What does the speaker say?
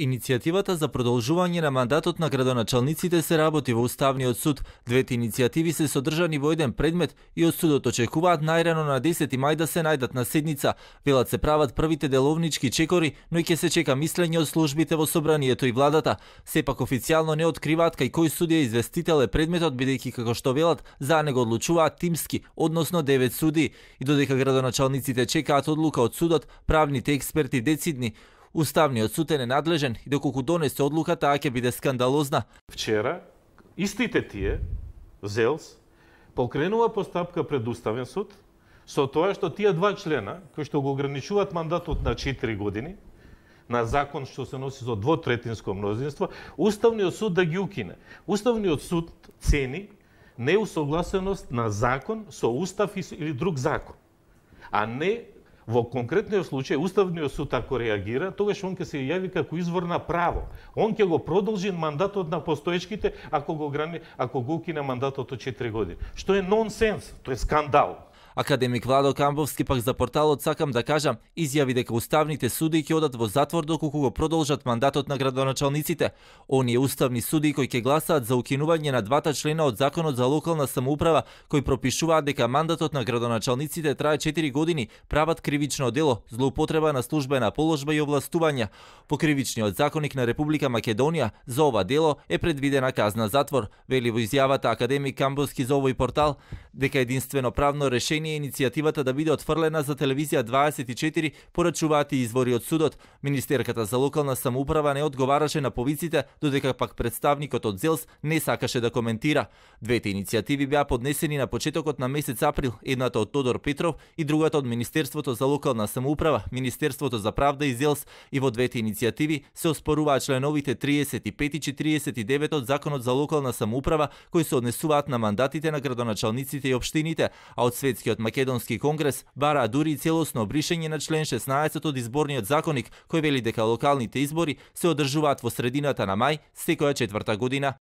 Иницијативата за продолжување на мандатот на градоначалниците се работи во Уставниот суд. Двете иницијативи се содржани во еден предмет и од судот очекуваат најрано на 10 мај да се најдат на седница. Велат се прават првите деловнички чекори, но и ќе се чека мислење од службите во собранието и владата. Сепак официјално не откриваат кај кој судија известител е предметот бидејќи како што велат за него одлучуваат тимски, односно 9 суди. И додека градоначалниците чекаат одлука од судот, правните експерти децидни Уставниот суд е ненадлежен и доколку донесе одлука, таа ќе биде скандалозна. Вчера, истите тие, ЗЕЛС, покренува постапка пред Уставен суд, со тоа што тие два члена, кои што го ограничуваат мандатот на 4 години, на закон што се носи со двотретинско мнозинство, Уставниот суд да ги укине. Уставниот суд цени неусогласеност на закон со устав или друг закон, а не Во конкретниот случај, Уставниот суд ако реагира, тогаш он ќе се јави како извор на право. Он ќе го продолжи мандатот на постоечките ако го грани, ако го укине мандатот од 4 години. Што е нонсенс, тоа е скандал. Академик Владо Камбовски пак за порталот сакам да кажам, изјави дека уставните суди ќе одат во затвор доколку го продолжат мандатот на градоначалниците. Оние уставни суди кои ќе гласаат за укинување на двата члена од Законот за локална самоуправа, кои пропишуваат дека мандатот на градоначалниците трае 4 години, прават кривично дело злоупотреба на службена положба и овластување. По кривичниот законник на Република Македонија за ова дело е предвидена казна затвор, вели во изјавата академик Камбовски за овој портал, дека единствено правно решение одобрение иницијативата да биде отфрлена за телевизија 24 порачуваат и извори од судот. Министерката за локална самоуправа не одговараше на повиците, додека пак представникот од ЗЕЛС не сакаше да коментира. Двете иницијативи беа поднесени на почетокот на месец април, едната од Тодор Петров и другата од Министерството за локална самоуправа, Министерството за правда и ЗЕЛС и во двете иницијативи се оспоруваат членовите 35 и 49 од Законот за локална самоуправа кои се однесуваат на мандатите на градоначалниците и општините, а од светски Албанскиот македонски конгрес бараа дури и целосно обришење на член 16 од изборниот законник кој вели дека локалните избори се одржуваат во средината на мај секоја четврта година.